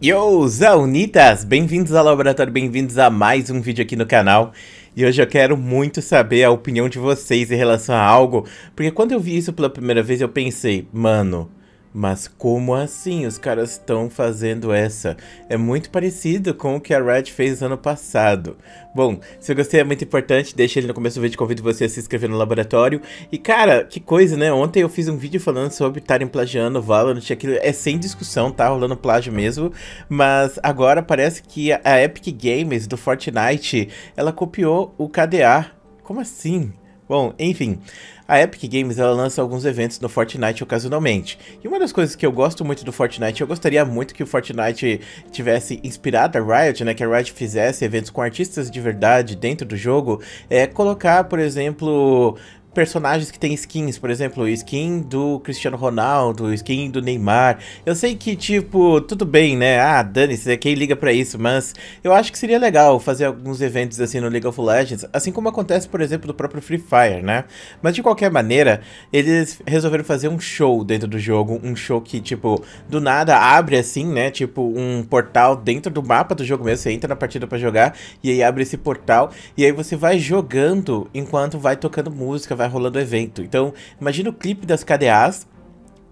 Yo, Zaunitas! Bem-vindos ao laboratório, bem-vindos a mais um vídeo aqui no canal. E hoje eu quero muito saber a opinião de vocês em relação a algo, porque quando eu vi isso pela primeira vez eu pensei, mano, mas como assim os caras estão fazendo essa? É muito parecido com o que a Red fez ano passado. Bom, se você é muito importante, deixa ele no começo do vídeo, convido você a se inscrever no laboratório. E cara, que coisa, né? Ontem eu fiz um vídeo falando sobre estarem plagiando Valorant, aquilo é sem discussão, tá rolando plágio mesmo. Mas agora parece que a Epic Games do Fortnite, ela copiou o KDA. Como assim? Bom, enfim, a Epic Games ela lança alguns eventos no Fortnite ocasionalmente. E uma das coisas que eu gosto muito do Fortnite, eu gostaria muito que o Fortnite tivesse inspirado a Riot, né, que a Riot fizesse eventos com artistas de verdade dentro do jogo, é colocar, por exemplo, personagens que têm skins, por exemplo, skin do Cristiano Ronaldo, skin do Neymar. Eu sei que, tipo, tudo bem, né? Ah, dane-se, né? quem liga para isso, mas eu acho que seria legal fazer alguns eventos assim no League of Legends, assim como acontece, por exemplo, do próprio Free Fire, né? Mas de qualquer maneira, eles resolveram fazer um show dentro do jogo, um show que, tipo, do nada abre assim, né? Tipo, um portal dentro do mapa do jogo mesmo, você entra na partida para jogar, e aí abre esse portal, e aí você vai jogando enquanto vai tocando música, vai rolando o evento. Então, imagina o clipe das KDAs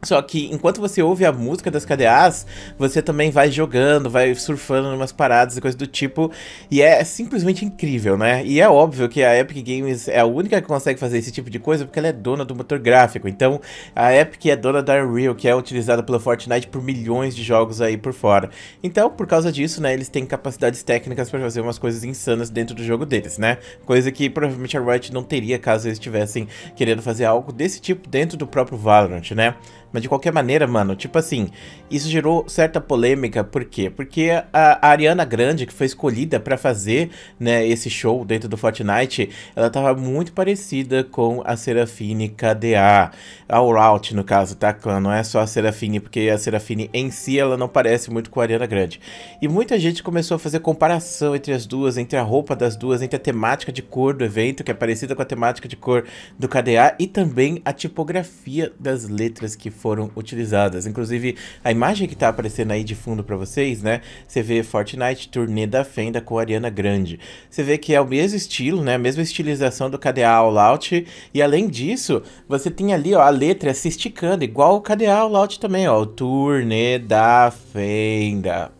só que enquanto você ouve a música das KDAs, você também vai jogando, vai surfando em umas paradas e coisas do tipo. E é simplesmente incrível, né? E é óbvio que a Epic Games é a única que consegue fazer esse tipo de coisa porque ela é dona do motor gráfico. Então a Epic é dona da Unreal, que é utilizada pela Fortnite por milhões de jogos aí por fora. Então, por causa disso, né, eles têm capacidades técnicas para fazer umas coisas insanas dentro do jogo deles, né? Coisa que provavelmente a Riot não teria caso eles estivessem querendo fazer algo desse tipo dentro do próprio Valorant, né? Mas de qualquer maneira, mano, tipo assim, isso gerou certa polêmica, por quê? Porque a, a Ariana Grande, que foi escolhida para fazer, né, esse show dentro do Fortnite, ela tava muito parecida com a Serafine KDA, a Route no caso, tá, Não é só a Serafine, porque a Serafine em si, ela não parece muito com a Ariana Grande. E muita gente começou a fazer comparação entre as duas, entre a roupa das duas, entre a temática de cor do evento, que é parecida com a temática de cor do KDA, e também a tipografia das letras que foram foram utilizadas. Inclusive, a imagem que está aparecendo aí de fundo para vocês, né? Você vê Fortnite turnê da Fenda com Ariana Grande. Você vê que é o mesmo estilo, né? A mesma estilização do KDA All Out. E além disso, você tem ali, ó, a letra se esticando, igual o KDA All Out também, ó. O turnê da Fenda.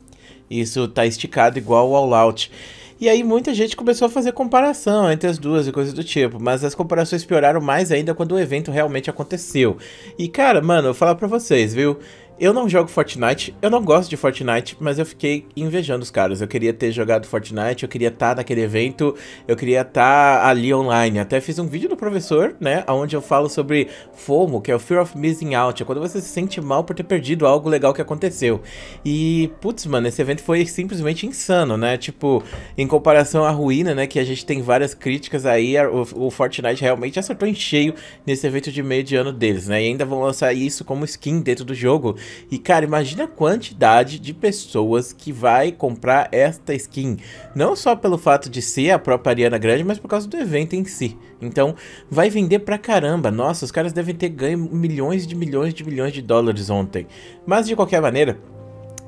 Isso tá esticado igual o All Out. E aí muita gente começou a fazer comparação entre as duas e coisas do tipo, mas as comparações pioraram mais ainda quando o evento realmente aconteceu. E cara, mano, eu vou falar pra vocês, viu? Eu não jogo Fortnite, eu não gosto de Fortnite, mas eu fiquei invejando os caras. Eu queria ter jogado Fortnite, eu queria estar tá naquele evento, eu queria estar tá ali online. Até fiz um vídeo do professor, né, onde eu falo sobre FOMO, que é o Fear of Missing Out, é quando você se sente mal por ter perdido algo legal que aconteceu. E, putz, mano, esse evento foi simplesmente insano, né? Tipo, em comparação à ruína, né, que a gente tem várias críticas aí, o, o Fortnite realmente acertou em cheio nesse evento de meio de ano deles, né? E ainda vão lançar isso como skin dentro do jogo. E cara, imagina a quantidade de pessoas que vai comprar esta skin. Não só pelo fato de ser a própria Ariana Grande, mas por causa do evento em si. Então vai vender pra caramba. Nossa, os caras devem ter ganho milhões de milhões de milhões de dólares ontem. Mas de qualquer maneira,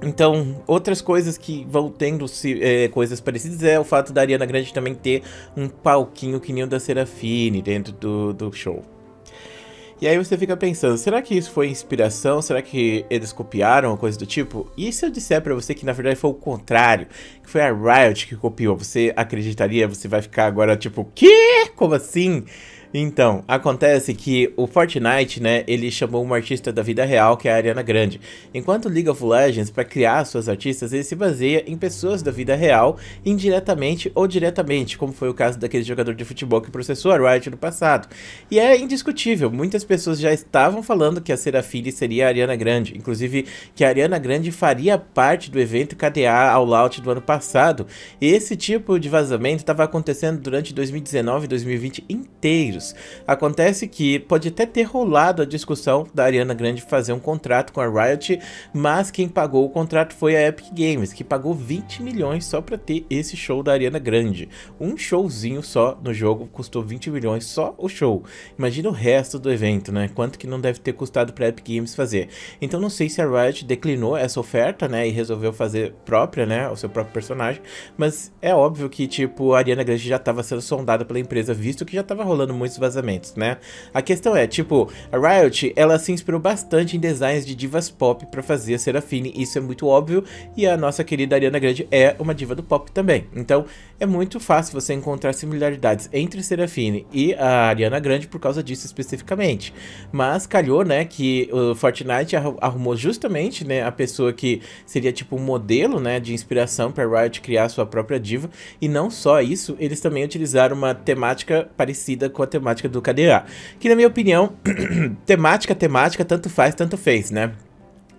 então, outras coisas que vão tendo se, é, coisas parecidas é o fato da Ariana Grande também ter um palquinho que nem o da Serafine dentro do, do show. E aí você fica pensando, será que isso foi inspiração? Será que eles copiaram coisa do tipo? E se eu disser para você que na verdade foi o contrário, que foi a Riot que copiou, você acreditaria? Você vai ficar agora tipo, que? Como assim? Então, acontece que o Fortnite, né, ele chamou uma artista da vida real, que é a Ariana Grande. Enquanto o League of Legends, para criar suas artistas, ele se baseia em pessoas da vida real, indiretamente ou diretamente, como foi o caso daquele jogador de futebol que processou a Riot no passado. E é indiscutível, muitas pessoas já estavam falando que a Serafine seria a Ariana Grande, inclusive que a Ariana Grande faria parte do evento KDA All Out do ano passado. E esse tipo de vazamento estava acontecendo durante 2019 e 2020 inteiro. Acontece que pode até ter rolado a discussão da Ariana Grande fazer um contrato com a Riot, mas quem pagou o contrato foi a Epic Games, que pagou 20 milhões só para ter esse show da Ariana Grande. Um showzinho só no jogo custou 20 milhões só o show. Imagina o resto do evento, né? Quanto que não deve ter custado para Epic Games fazer. Então não sei se a Riot declinou essa oferta, né, e resolveu fazer própria, né, o seu próprio personagem, mas é óbvio que tipo a Ariana Grande já estava sendo sondada pela empresa visto que já estava rolando muito muitos vazamentos, né? A questão é, tipo, a Riot, ela se inspirou bastante em designs de divas pop para fazer a Serafine, isso é muito óbvio, e a nossa querida Ariana Grande é uma diva do pop também. Então, é muito fácil você encontrar similaridades entre Serafine e a Ariana Grande por causa disso especificamente. Mas calhou, né, que o Fortnite arrumou justamente, né, a pessoa que seria tipo um modelo, né, de inspiração para Riot criar sua própria diva, e não só isso, eles também utilizaram uma temática parecida com a temática do KDA. Que, na minha opinião, temática, temática, tanto faz, tanto fez, né?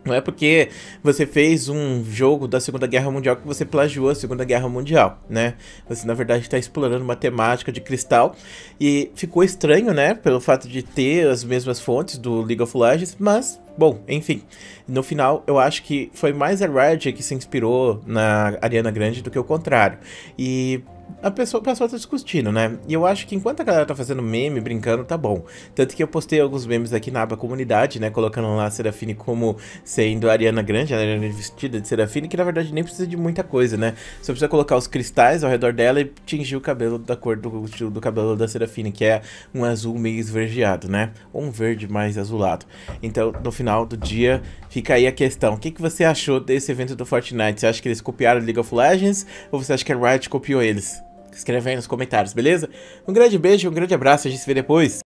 Não é porque você fez um jogo da Segunda Guerra Mundial que você plagiou a Segunda Guerra Mundial, né? Você, na verdade, está explorando uma temática de cristal. E ficou estranho, né? Pelo fato de ter as mesmas fontes do League of Legends, mas Bom, enfim, no final eu acho que foi mais a Riot que se inspirou na Ariana Grande do que o contrário. E a pessoa, a pessoa tá discutindo, né? E eu acho que enquanto a galera tá fazendo meme, brincando, tá bom. Tanto que eu postei alguns memes aqui na aba comunidade, né? Colocando lá a Serafine como sendo a Ariana Grande, a Ariana vestida de Serafine, que na verdade nem precisa de muita coisa, né? Só precisa colocar os cristais ao redor dela e tingir o cabelo da cor do, do cabelo da Serafine, que é um azul meio esverdeado, né? Ou um verde mais azulado. Então, no final do dia, fica aí a questão. O que, que você achou desse evento do Fortnite? Você acha que eles copiaram League of Legends? Ou você acha que a Riot copiou eles? Escreve aí nos comentários, beleza? Um grande beijo, um grande abraço, a gente se vê depois.